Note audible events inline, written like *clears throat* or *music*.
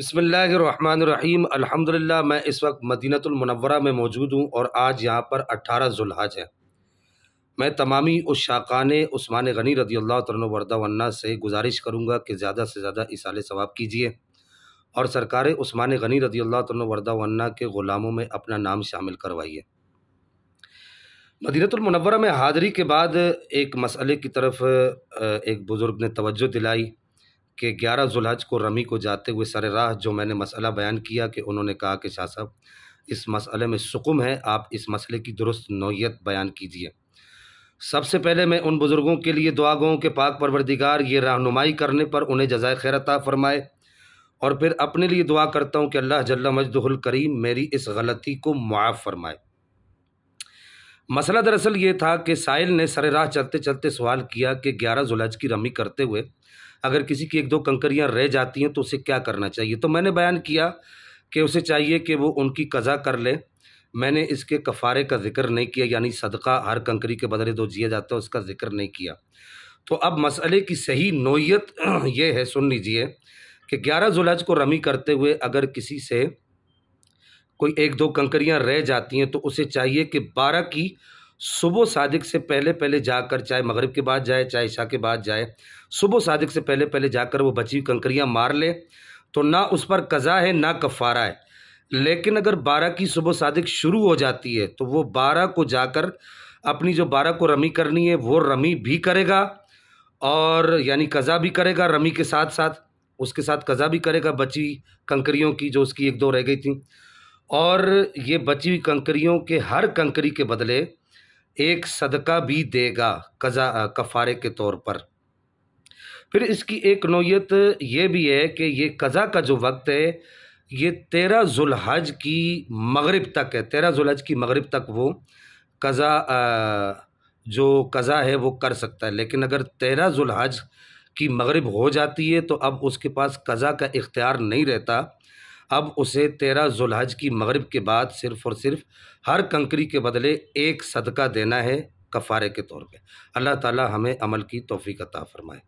बसमीम अल्हम्दुलिल्लाह मैं इस वक्त मदीनतुलमनवरा में मौजूद हूँ और आज यहाँ पर अट्ठारह जुल्हाज है मैं तमामी उस शाकान उस्मान गनी रदी अल्लाह तरदा वन्ना से गुजारिश करूँगा कि ज़्यादा से ज़्यादा इसाल सवाब कीजिए और सरकार उस्मान गनी रदी अल्लाह तरदा वन्ना के ग़ुलामों में अपना नाम शामिल करवाइए मदीनतुलमनवरा में हाज़री के बाद एक मसले की तरफ एक बुज़ुर्ग ने तोज्जो दिलाई कि ग्यारह जुलहज को रमी को जाते हुए सर राह जो मैंने मसला बयान किया कि उन्होंने कहा कि शाह साहब इस मसले में सुकुम है आप इस मसले की दुरुस्त नौीयत बयान कीजिए सबसे पहले मैं उन बुज़ुर्गों के लिए दुआ गो के पाक परवरदिगार ये रहनुमाई करने पर उन्हें जजाय खैरता फ़रमाए और फिर अपने लिए दुआ करता हूँ कि अल्लाह जल्ला मजदुल करीम मेरी इस गलती को मुआफ़ फरमाए मसला दरअसल ये था कि साहिल ने राह चलते चलते सवाल किया कि ग्यारह जुलाज की रमी करते हुए अगर किसी की एक दो कंकरियाँ रह जाती हैं तो उसे क्या करना चाहिए तो मैंने बयान किया कि उसे चाहिए कि वो उनकी कज़ा कर ले मैंने इसके कफ़ारे का जिक्र नहीं किया यानी सदका हर कंकरी के बदले दो जिया जाता है उसका जिक्र नहीं किया तो अब मसले की सही नोयत *clears throat* यह है सुन लीजिए कि ग्यारह जुलाज को रमी करते हुए अगर किसी से कोई एक दो कंकरियाँ रह जाती हैं तो उसे चाहिए कि बारह की सुबह सादिक से पहले पहले जाकर चाहे मगरिब के बाद जाए चाहे ईशा के बाद जाए सुबह सादिक से पहले पहले जाकर वो बची हुई कंकरियाँ मार ले तो ना उस पर कज़ा है ना कफ़ारा है लेकिन अगर बारह की सुबह सादिक शुरू हो जाती है तो वो बारह को जाकर अपनी जो बारह को रमी करनी है वो रमी भी करेगा और यानी कज़ा भी करेगा रमी के साथ साथ उसके साथ कज़ा भी करेगा बची कंकरियों की जो उसकी एक दो रह गई थी और ये बची हुई कंकरियों के हर कंकरी के बदले एक सदका भी देगा कज़ा कफ़ारे के तौर पर फिर इसकी एक नोयत यह भी है कि ये कज़ा का जो वक्त है ये तेरह जुलहज की मगरब तक है तेरह जुलहज की मगरब तक वो कज़ा जो कज़ा है वो कर सकता है लेकिन अगर तेरह जुलहज की मगरब हो जाती है तो अब उसके पास कज़ा का इख्तियार नहीं रहता अब उसे तेरह जुलहज की मगरब के बाद सिर्फ़ और सिर्फ हर कंकरी के बदले एक सदका देना है कफ़ारे के तौर पे अल्लाह ताला हमें अमल की तोफ़ी अता फ़रमाए